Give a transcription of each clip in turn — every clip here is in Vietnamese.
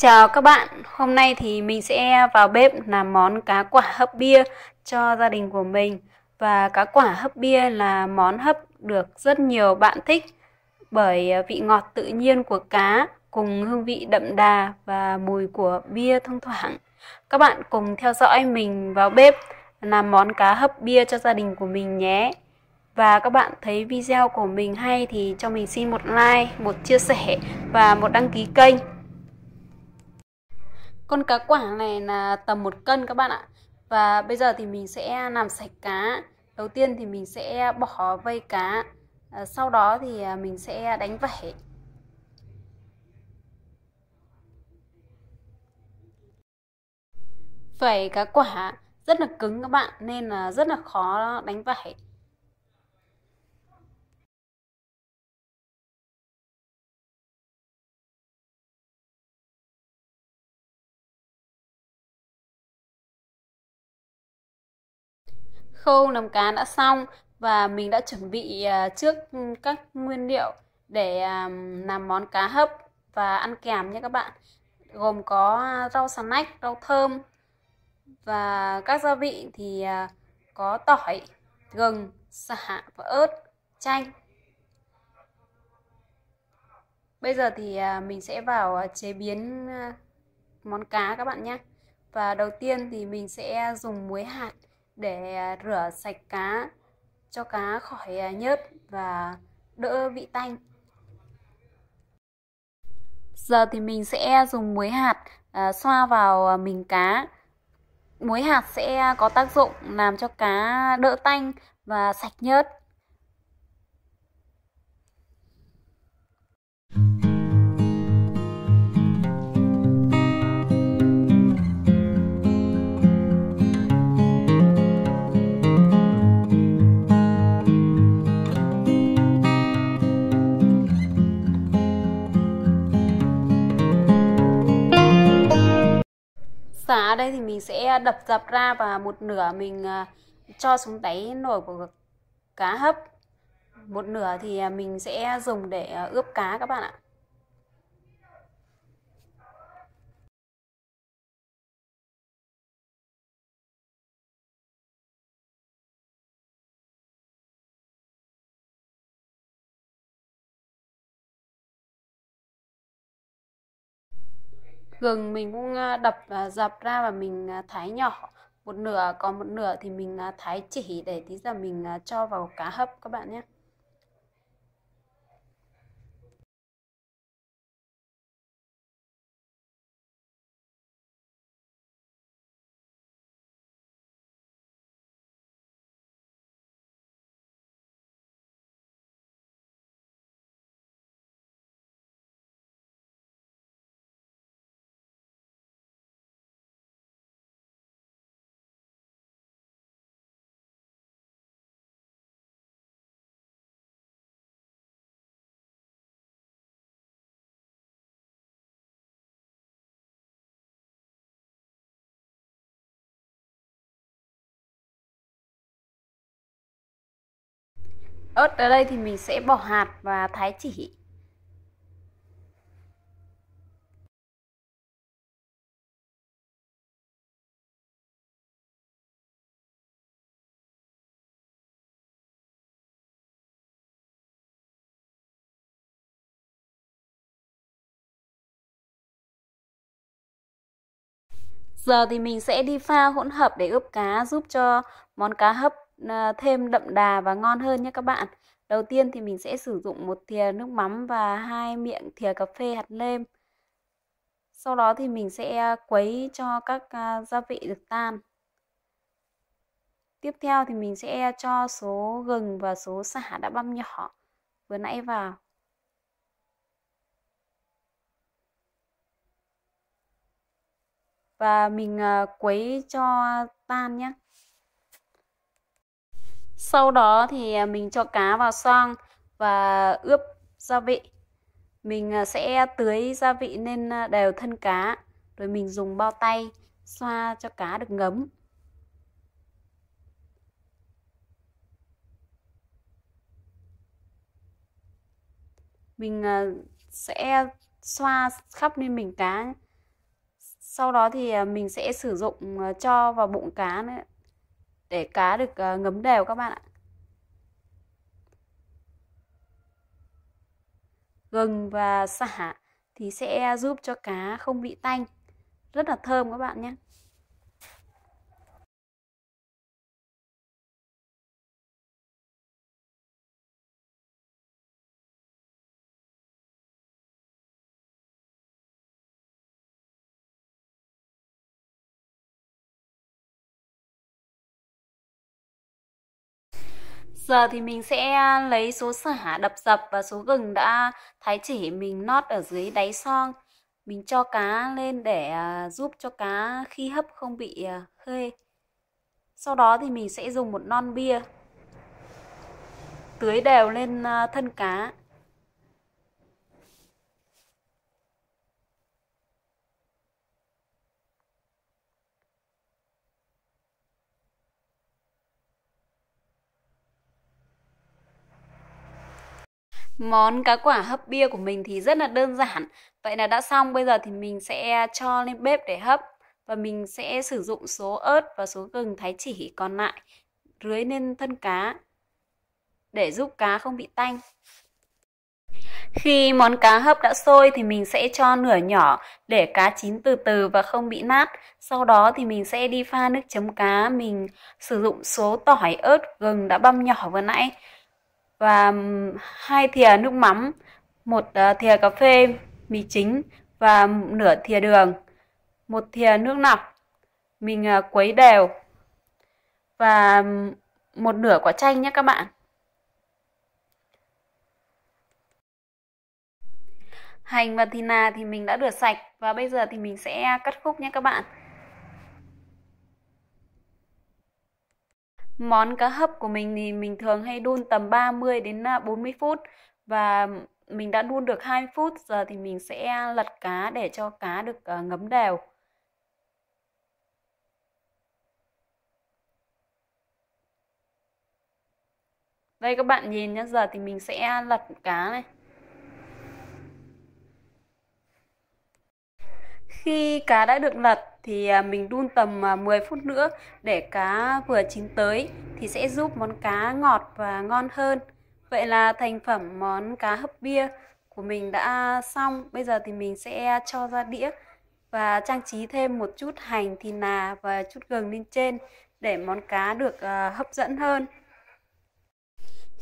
Chào các bạn, hôm nay thì mình sẽ vào bếp làm món cá quả hấp bia cho gia đình của mình Và cá quả hấp bia là món hấp được rất nhiều bạn thích Bởi vị ngọt tự nhiên của cá cùng hương vị đậm đà và mùi của bia thông thoảng Các bạn cùng theo dõi mình vào bếp làm món cá hấp bia cho gia đình của mình nhé và các bạn thấy video của mình hay thì cho mình xin một like, một chia sẻ và một đăng ký kênh con cá quả này là tầm một cân các bạn ạ và bây giờ thì mình sẽ làm sạch cá đầu tiên thì mình sẽ bỏ vây cá à, sau đó thì à, mình sẽ đánh vẩy vẩy cá quả rất là cứng các bạn nên là rất là khó đánh vẩy khâu làm cá đã xong và mình đã chuẩn bị à, trước các nguyên liệu để à, làm món cá hấp và ăn kèm nha các bạn gồm có rau xà lách, rau thơm và các gia vị thì à, có tỏi, gừng, xả và ớt, chanh Bây giờ thì mình sẽ vào chế biến món cá các bạn nhé Và đầu tiên thì mình sẽ dùng muối hạt để à, rửa sạch cá cho cá khỏi à, nhớt và đỡ vị tanh. Giờ thì mình sẽ dùng muối hạt à, xoa vào mình cá. Muối hạt sẽ có tác dụng làm cho cá đỡ tanh và sạch nhớt. xả đây thì mình sẽ đập dập ra và một nửa mình à, cho xuống đáy nồi của cá hấp một nửa thì à, mình sẽ dùng để à, ướp cá các bạn ạ gừng mình cũng ờ, đập ờ, dập ra và mình ờ, thái nhỏ một nửa còn một nửa thì mình thái chỉ để tí giờ mình cho vào cá hấp các bạn nhé ớt ở đây thì mình sẽ bỏ hạt và thái chỉ Giờ thì mình sẽ đi pha hỗn hợp để ướp cá giúp cho món cá hấp thêm đậm đà và ngon hơn nhé các bạn. Đầu tiên thì mình sẽ sử dụng một thìa nước mắm và hai miệng thìa cà phê hạt nêm. Sau đó thì mình sẽ à, quấy cho các à, gia vị được tan. Tiếp theo thì mình sẽ cho số gừng và số sả đã băm nhỏ vừa nãy vào. Và mình à, quấy cho tan nhé sau đó thì à, mình cho cá vào xoang và ướp gia vị mình à, sẽ tưới gia vị lên à, đều thân cá rồi mình dùng bao tay xoa cho cá được ngấm mình sẽ xoa khắp lên mình cá sau đó thì mình sẽ sử dụng cho vào bụng cá nữa để cá được ờ, ngấm đều các bạn ạ gừng và xả thì sẽ giúp cho cá không bị tanh rất là thơm các bạn nhé Giờ thì mình sẽ à, lấy số sả đập dập và số gừng đã thái chỉ mình nót ở dưới đáy son. Mình cho cá lên để à, giúp cho cá khi hấp không bị à, khê. Sau đó thì mình sẽ dùng một non bia tưới đều lên thân cá. Món cá quả hấp bia của mình thì rất là đơn giản. Vậy là đã xong, bây giờ thì mình sẽ cho lên bếp để hấp và mình sẽ sử dụng số ớt và số gừng thái chỉ còn lại rưới lên thân cá để giúp cá không bị tanh. Khi món cá hấp đã sôi thì mình sẽ cho nửa nhỏ để cá chín từ từ và không bị nát. Sau đó thì mình sẽ đi pha nước chấm cá, mình sử dụng số tỏi ớt gừng đã băm nhỏ vừa nãy và hai thìa nước mắm, một ờ, thìa cà phê mì chính và nửa thìa đường, một thìa nước lọc. Mình ờ, quấy đều và một nửa quả chanh nhé các bạn. Hành và thịt nà thì mình đã rửa sạch và bây giờ thì mình sẽ cắt khúc nhé các bạn. Món cá hấp của mình thì mình thường hay đun tầm 30 đến 40 à, phút và mình đã đun được 2 phút giờ thì mình sẽ lật cá để cho cá được à, ngấm đều. Đây các bạn nhìn nhé, giờ thì mình sẽ lật cá này. Khi cá đã được lật thì à, mình đun tầm 10 à, phút nữa để cá vừa chín tới thì sẽ giúp món cá ngọt và ngon hơn. Vậy là thành phẩm món cá hấp bia của mình đã xong. Bây giờ thì mình sẽ cho ra đĩa và trang trí thêm một chút hành thì nà và chút gừng lên trên để món cá được à, hấp dẫn hơn.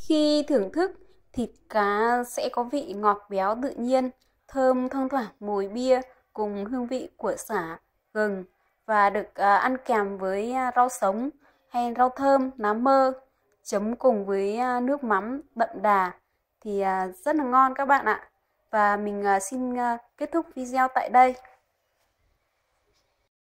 Khi thưởng thức, thịt cá sẽ có vị ngọt béo tự nhiên, thơm thoang thoảng mùi bia cùng hương vị của xả, gừng và được à, ăn kèm với à, rau sống hay rau thơm, lá mơ chấm cùng với à, nước mắm đậm đà thì rất là ngon các bạn ạ. Và mình xin kết thúc video tại đây.